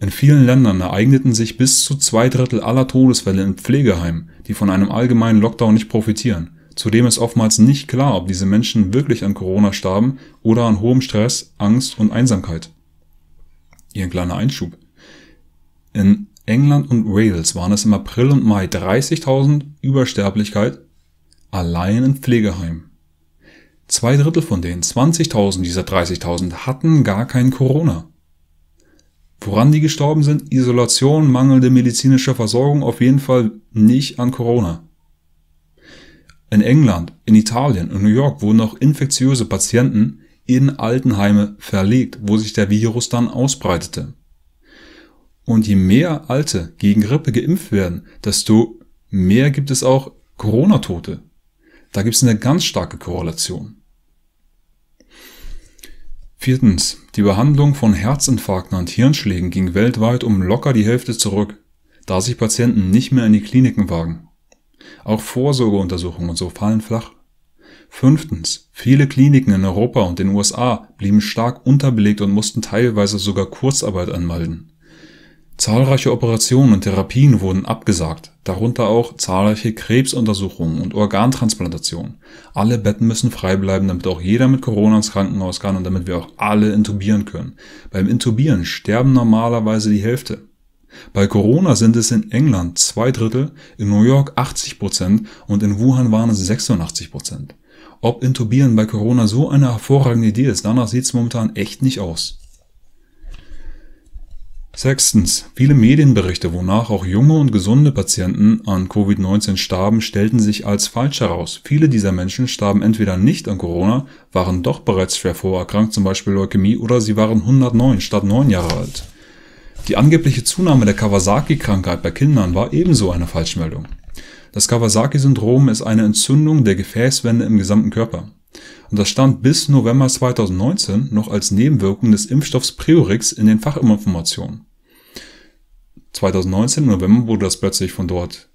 In vielen Ländern ereigneten sich bis zu zwei Drittel aller Todesfälle in Pflegeheimen, die von einem allgemeinen Lockdown nicht profitieren, Zudem ist oftmals nicht klar, ob diese Menschen wirklich an Corona starben oder an hohem Stress, Angst und Einsamkeit. Hier ein kleiner Einschub. In England und Wales waren es im April und Mai 30.000 Übersterblichkeit allein in Pflegeheimen. Zwei Drittel von denen, 20.000 dieser 30.000 hatten gar kein Corona. Woran die gestorben sind? Isolation, mangelnde medizinische Versorgung, auf jeden Fall nicht an Corona. In England, in Italien und New York wurden auch infektiöse Patienten in Altenheime verlegt, wo sich der Virus dann ausbreitete. Und je mehr Alte gegen Grippe geimpft werden, desto mehr gibt es auch Corona-Tote. Da gibt es eine ganz starke Korrelation. Viertens. Die Behandlung von Herzinfarkten und Hirnschlägen ging weltweit um locker die Hälfte zurück, da sich Patienten nicht mehr in die Kliniken wagen. Auch Vorsorgeuntersuchungen und so fallen flach. Fünftens. Viele Kliniken in Europa und den USA blieben stark unterbelegt und mussten teilweise sogar Kurzarbeit anmelden. Zahlreiche Operationen und Therapien wurden abgesagt, darunter auch zahlreiche Krebsuntersuchungen und Organtransplantationen. Alle Betten müssen frei bleiben, damit auch jeder mit Corona ins Krankenhaus kann und damit wir auch alle intubieren können. Beim Intubieren sterben normalerweise die Hälfte. Bei Corona sind es in England zwei Drittel, in New York 80 Prozent und in Wuhan waren es 86 Prozent. Ob Intubieren bei Corona so eine hervorragende Idee ist, danach sieht es momentan echt nicht aus. Sechstens. Viele Medienberichte, wonach auch junge und gesunde Patienten an Covid-19 starben, stellten sich als falsch heraus. Viele dieser Menschen starben entweder nicht an Corona, waren doch bereits schwer vorerkrankt, zum Beispiel Leukämie, oder sie waren 109 statt 9 Jahre alt. Die angebliche Zunahme der Kawasaki-Krankheit bei Kindern war ebenso eine Falschmeldung. Das Kawasaki-Syndrom ist eine Entzündung der Gefäßwände im gesamten Körper. Und das stand bis November 2019 noch als Nebenwirkung des Impfstoffs Priorix in den Fachinformationen. 2019 im November wurde das plötzlich von dort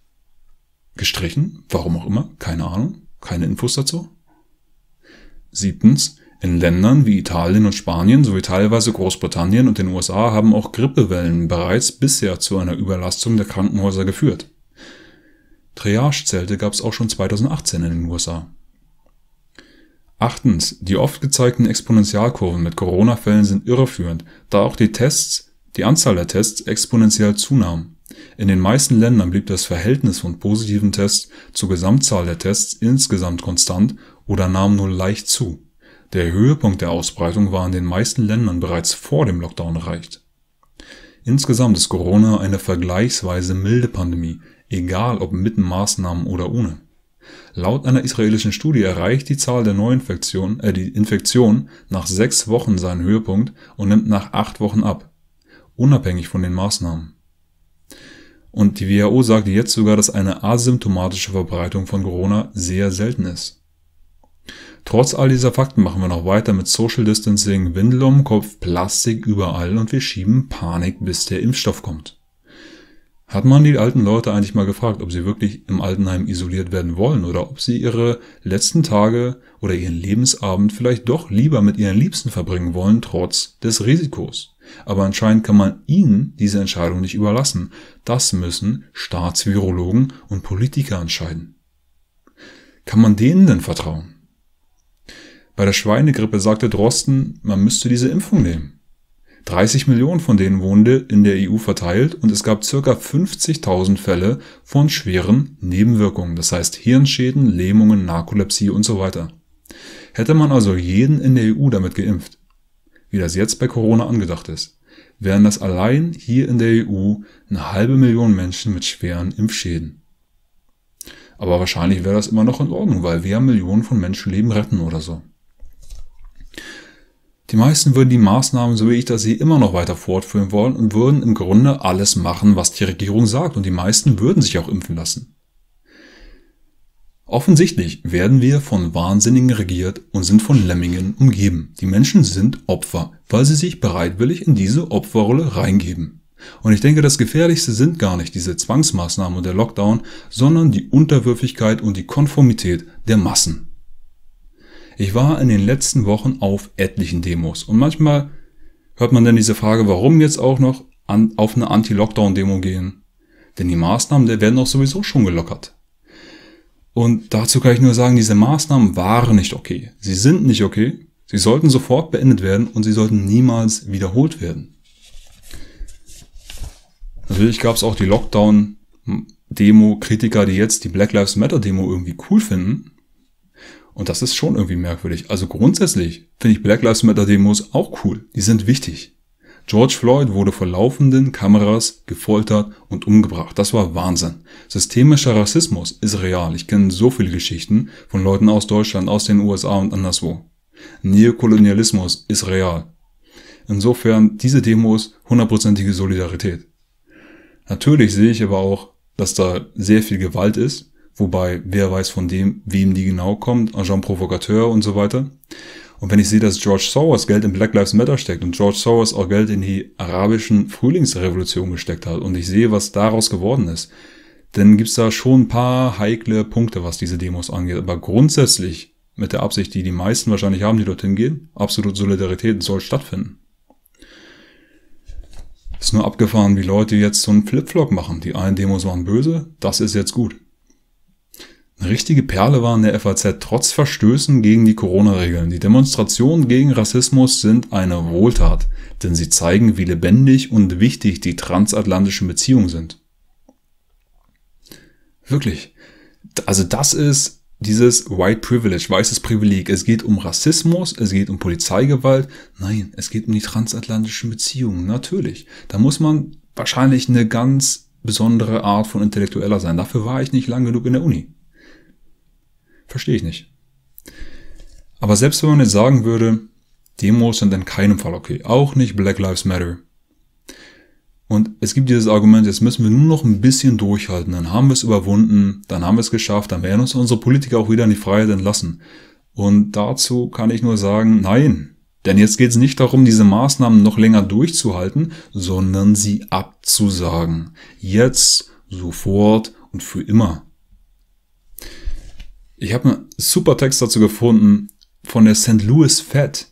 gestrichen. Warum auch immer, keine Ahnung, keine Infos dazu. Siebtens, in Ländern wie Italien und Spanien sowie teilweise Großbritannien und den USA haben auch Grippewellen bereits bisher zu einer Überlastung der Krankenhäuser geführt. Triagezelte gab es auch schon 2018 in den USA. Achtens, die oft gezeigten Exponentialkurven mit Corona-Fällen sind irreführend, da auch die Tests, die Anzahl der Tests exponentiell zunahm. In den meisten Ländern blieb das Verhältnis von positiven Tests zur Gesamtzahl der Tests insgesamt konstant oder nahm nur leicht zu. Der Höhepunkt der Ausbreitung war in den meisten Ländern bereits vor dem Lockdown erreicht. Insgesamt ist Corona eine vergleichsweise milde Pandemie, egal ob mit Maßnahmen oder ohne. Laut einer israelischen Studie erreicht die Zahl der Neuinfektionen, äh, die Infektion nach sechs Wochen seinen Höhepunkt und nimmt nach acht Wochen ab, unabhängig von den Maßnahmen. Und die WHO sagte jetzt sogar, dass eine asymptomatische Verbreitung von Corona sehr selten ist. Trotz all dieser Fakten machen wir noch weiter mit Social Distancing, Windel um Kopf, Plastik überall und wir schieben Panik, bis der Impfstoff kommt. Hat man die alten Leute eigentlich mal gefragt, ob sie wirklich im Altenheim isoliert werden wollen oder ob sie ihre letzten Tage oder ihren Lebensabend vielleicht doch lieber mit ihren Liebsten verbringen wollen, trotz des Risikos? Aber anscheinend kann man ihnen diese Entscheidung nicht überlassen. Das müssen Staatsvirologen und Politiker entscheiden. Kann man denen denn vertrauen? Bei der Schweinegrippe sagte Drosten, man müsste diese Impfung nehmen. 30 Millionen von denen wohnte in der EU verteilt und es gab circa 50.000 Fälle von schweren Nebenwirkungen, das heißt Hirnschäden, Lähmungen, Narkolepsie und so weiter. Hätte man also jeden in der EU damit geimpft, wie das jetzt bei Corona angedacht ist, wären das allein hier in der EU eine halbe Million Menschen mit schweren Impfschäden. Aber wahrscheinlich wäre das immer noch in Ordnung, weil wir Millionen von Menschenleben retten oder so. Die meisten würden die Maßnahmen, so wie ich das sehe, immer noch weiter fortführen wollen und würden im Grunde alles machen, was die Regierung sagt. Und die meisten würden sich auch impfen lassen. Offensichtlich werden wir von Wahnsinnigen regiert und sind von Lemmingen umgeben. Die Menschen sind Opfer, weil sie sich bereitwillig in diese Opferrolle reingeben. Und ich denke, das Gefährlichste sind gar nicht diese Zwangsmaßnahmen und der Lockdown, sondern die Unterwürfigkeit und die Konformität der Massen. Ich war in den letzten Wochen auf etlichen Demos und manchmal hört man dann diese Frage, warum jetzt auch noch an, auf eine Anti-Lockdown-Demo gehen. Denn die Maßnahmen die werden doch sowieso schon gelockert. Und dazu kann ich nur sagen, diese Maßnahmen waren nicht okay. Sie sind nicht okay. Sie sollten sofort beendet werden und sie sollten niemals wiederholt werden. Natürlich gab es auch die Lockdown-Demo-Kritiker, die jetzt die Black Lives Matter-Demo irgendwie cool finden. Und das ist schon irgendwie merkwürdig. Also grundsätzlich finde ich Black Lives Matter Demos auch cool. Die sind wichtig. George Floyd wurde vor laufenden Kameras gefoltert und umgebracht. Das war Wahnsinn. Systemischer Rassismus ist real. Ich kenne so viele Geschichten von Leuten aus Deutschland, aus den USA und anderswo. Neokolonialismus ist real. Insofern diese Demos hundertprozentige Solidarität. Natürlich sehe ich aber auch, dass da sehr viel Gewalt ist Wobei, wer weiß von dem, wem die genau kommt, Agent Provocateur und so weiter. Und wenn ich sehe, dass George Soros Geld in Black Lives Matter steckt und George Soros auch Geld in die arabischen Frühlingsrevolution gesteckt hat und ich sehe, was daraus geworden ist, dann gibt's da schon ein paar heikle Punkte, was diese Demos angeht. Aber grundsätzlich mit der Absicht, die die meisten wahrscheinlich haben, die dorthin gehen, absolut Solidarität soll stattfinden. Ist nur abgefahren, wie Leute jetzt so einen Flipflop machen. Die einen Demos waren böse, das ist jetzt gut. Eine richtige Perle war in der FAZ trotz Verstößen gegen die Corona-Regeln. Die Demonstrationen gegen Rassismus sind eine Wohltat, denn sie zeigen, wie lebendig und wichtig die transatlantischen Beziehungen sind. Wirklich. Also das ist dieses White Privilege, weißes Privileg. Es geht um Rassismus, es geht um Polizeigewalt. Nein, es geht um die transatlantischen Beziehungen, natürlich. Da muss man wahrscheinlich eine ganz besondere Art von Intellektueller sein. Dafür war ich nicht lang genug in der Uni. Verstehe ich nicht. Aber selbst wenn man jetzt sagen würde, Demos sind in keinem Fall okay, auch nicht Black Lives Matter. Und es gibt dieses Argument, jetzt müssen wir nur noch ein bisschen durchhalten, dann haben wir es überwunden, dann haben wir es geschafft, dann werden uns unsere Politiker auch wieder in die Freiheit entlassen. Und dazu kann ich nur sagen, nein. Denn jetzt geht es nicht darum, diese Maßnahmen noch länger durchzuhalten, sondern sie abzusagen. Jetzt, sofort und für immer. Ich habe einen super Text dazu gefunden von der St. Louis Fed,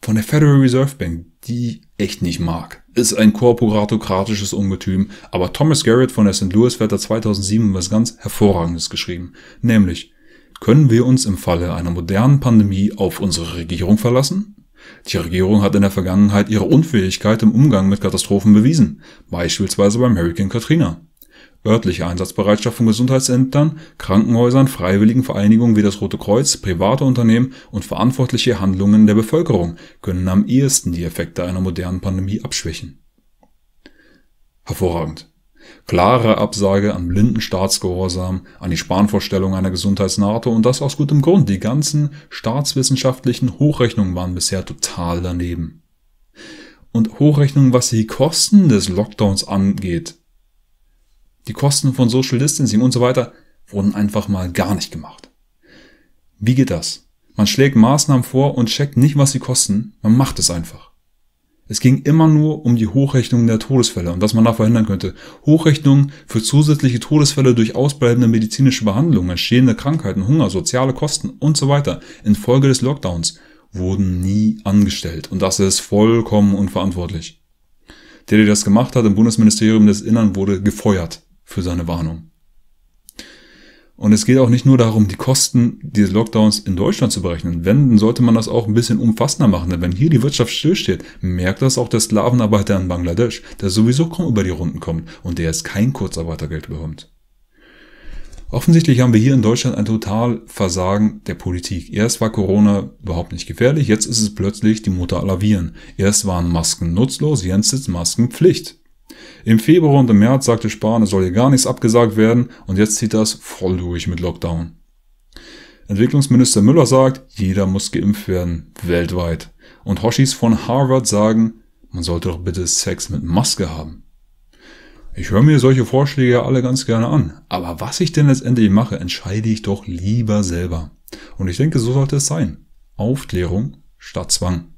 von der Federal Reserve Bank, die echt nicht mag. Ist ein korporatokratisches Ungetüm, aber Thomas Garrett von der St. Louis Fed hat 2007 was ganz Hervorragendes geschrieben, nämlich können wir uns im Falle einer modernen Pandemie auf unsere Regierung verlassen? Die Regierung hat in der Vergangenheit ihre Unfähigkeit im Umgang mit Katastrophen bewiesen, beispielsweise beim Hurricane Katrina örtliche Einsatzbereitschaft von Gesundheitsämtern, Krankenhäusern, freiwilligen Vereinigungen wie das Rote Kreuz, private Unternehmen und verantwortliche Handlungen der Bevölkerung können am ehesten die Effekte einer modernen Pandemie abschwächen. Hervorragend. Klare Absage an blinden Staatsgehorsam, an die Spanvorstellung einer Gesundheitsnato und das aus gutem Grund. Die ganzen staatswissenschaftlichen Hochrechnungen waren bisher total daneben. Und Hochrechnungen, was die Kosten des Lockdowns angeht, die Kosten von Social Distancing und so weiter wurden einfach mal gar nicht gemacht. Wie geht das? Man schlägt Maßnahmen vor und checkt nicht, was sie kosten, man macht es einfach. Es ging immer nur um die Hochrechnung der Todesfälle und dass man da verhindern könnte. Hochrechnungen für zusätzliche Todesfälle durch ausbleibende medizinische Behandlungen, entstehende Krankheiten, Hunger, soziale Kosten und so weiter infolge des Lockdowns wurden nie angestellt und das ist vollkommen unverantwortlich. Der, der das gemacht hat im Bundesministerium des Innern, wurde gefeuert für seine Warnung. Und es geht auch nicht nur darum, die Kosten dieses Lockdowns in Deutschland zu berechnen. Wenn, dann sollte man das auch ein bisschen umfassender machen. Denn wenn hier die Wirtschaft stillsteht, merkt das auch der Sklavenarbeiter in Bangladesch, der sowieso kaum über die Runden kommt und der jetzt kein Kurzarbeitergeld bekommt. Offensichtlich haben wir hier in Deutschland ein Totalversagen der Politik. Erst war Corona überhaupt nicht gefährlich, jetzt ist es plötzlich die Mutter aller Viren. Erst waren Masken nutzlos, jetzt ist Maskenpflicht. Im Februar und im März sagte Spahn, es soll hier gar nichts abgesagt werden und jetzt zieht das voll durch mit Lockdown. Entwicklungsminister Müller sagt, jeder muss geimpft werden, weltweit. Und Hoshis von Harvard sagen, man sollte doch bitte Sex mit Maske haben. Ich höre mir solche Vorschläge ja alle ganz gerne an, aber was ich denn letztendlich mache, entscheide ich doch lieber selber. Und ich denke, so sollte es sein. Aufklärung statt Zwang.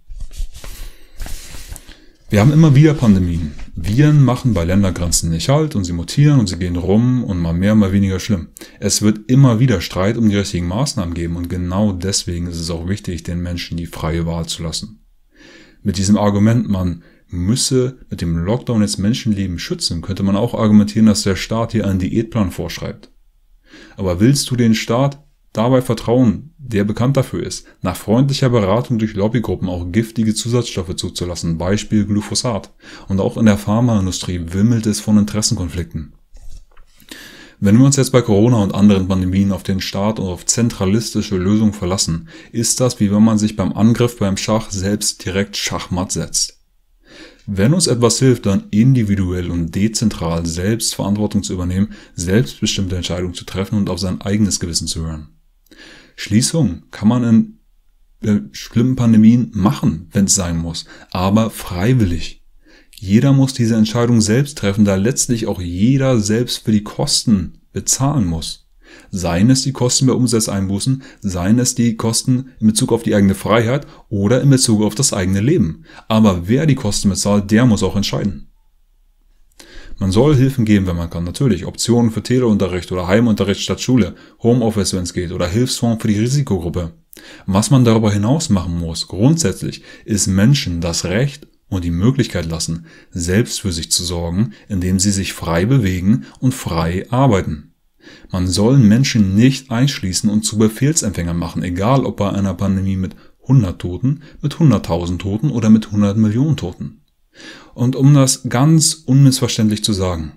Wir haben immer wieder Pandemien. Viren machen bei Ländergrenzen nicht halt und sie mutieren und sie gehen rum und mal mehr, mal weniger schlimm. Es wird immer wieder Streit um die richtigen Maßnahmen geben und genau deswegen ist es auch wichtig, den Menschen die freie Wahl zu lassen. Mit diesem Argument, man müsse mit dem Lockdown jetzt Menschenleben schützen, könnte man auch argumentieren, dass der Staat hier einen Diätplan vorschreibt. Aber willst du den Staat Dabei Vertrauen, der bekannt dafür ist, nach freundlicher Beratung durch Lobbygruppen auch giftige Zusatzstoffe zuzulassen, Beispiel Glyphosat. Und auch in der Pharmaindustrie wimmelt es von Interessenkonflikten. Wenn wir uns jetzt bei Corona und anderen Pandemien auf den Staat und auf zentralistische Lösungen verlassen, ist das wie wenn man sich beim Angriff beim Schach selbst direkt Schachmatt setzt. Wenn uns etwas hilft, dann individuell und dezentral selbst Verantwortung zu übernehmen, selbstbestimmte Entscheidungen zu treffen und auf sein eigenes Gewissen zu hören. Schließung kann man in äh, schlimmen Pandemien machen, wenn es sein muss, aber freiwillig. Jeder muss diese Entscheidung selbst treffen, da letztlich auch jeder selbst für die Kosten bezahlen muss. Seien es die Kosten bei Umsatzeinbußen, seien es die Kosten in Bezug auf die eigene Freiheit oder in Bezug auf das eigene Leben. Aber wer die Kosten bezahlt, der muss auch entscheiden. Man soll Hilfen geben, wenn man kann, natürlich. Optionen für Teleunterricht oder Heimunterricht statt Schule, Homeoffice, wenn es geht, oder Hilfsfonds für die Risikogruppe. Was man darüber hinaus machen muss, grundsätzlich, ist Menschen das Recht und die Möglichkeit lassen, selbst für sich zu sorgen, indem sie sich frei bewegen und frei arbeiten. Man soll Menschen nicht einschließen und zu Befehlsempfängern machen, egal ob bei einer Pandemie mit 100 Toten, mit 100.000 Toten oder mit 100 Millionen Toten. Und um das ganz unmissverständlich zu sagen,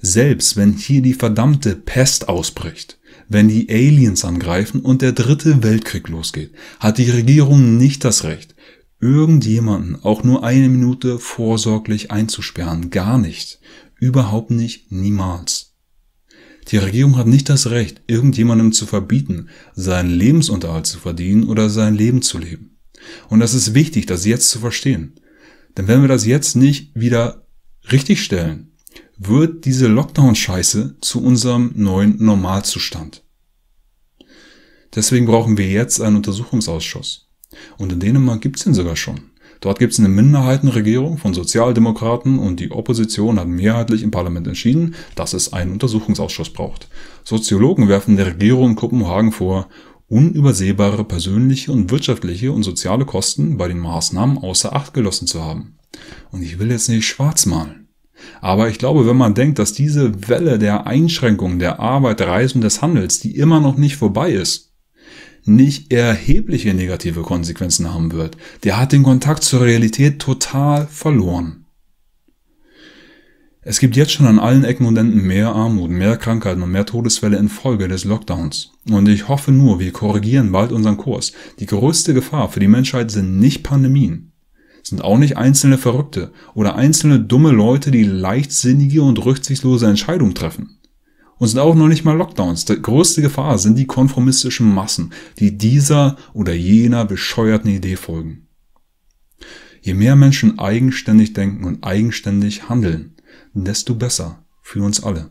selbst wenn hier die verdammte Pest ausbricht, wenn die Aliens angreifen und der dritte Weltkrieg losgeht, hat die Regierung nicht das Recht, irgendjemanden auch nur eine Minute vorsorglich einzusperren. Gar nicht. Überhaupt nicht, niemals. Die Regierung hat nicht das Recht, irgendjemandem zu verbieten, seinen Lebensunterhalt zu verdienen oder sein Leben zu leben. Und das ist wichtig, das jetzt zu verstehen. Denn wenn wir das jetzt nicht wieder richtigstellen, wird diese Lockdown-Scheiße zu unserem neuen Normalzustand. Deswegen brauchen wir jetzt einen Untersuchungsausschuss. Und in Dänemark gibt's ihn sogar schon. Dort gibt's eine Minderheitenregierung von Sozialdemokraten und die Opposition hat mehrheitlich im Parlament entschieden, dass es einen Untersuchungsausschuss braucht. Soziologen werfen der Regierung in Kopenhagen vor, unübersehbare persönliche und wirtschaftliche und soziale Kosten bei den Maßnahmen außer Acht gelassen zu haben. Und ich will jetzt nicht schwarz malen. Aber ich glaube, wenn man denkt, dass diese Welle der Einschränkungen der Arbeit, der Reisen des Handels, die immer noch nicht vorbei ist, nicht erhebliche negative Konsequenzen haben wird, der hat den Kontakt zur Realität total verloren. Es gibt jetzt schon an allen Ecken und Enden mehr Armut, mehr Krankheiten und mehr Todesfälle infolge des Lockdowns. Und ich hoffe nur, wir korrigieren bald unseren Kurs. Die größte Gefahr für die Menschheit sind nicht Pandemien, sind auch nicht einzelne Verrückte oder einzelne dumme Leute, die leichtsinnige und rücksichtslose Entscheidungen treffen. Und sind auch noch nicht mal Lockdowns. Die größte Gefahr sind die konformistischen Massen, die dieser oder jener bescheuerten Idee folgen. Je mehr Menschen eigenständig denken und eigenständig handeln, desto besser für uns alle.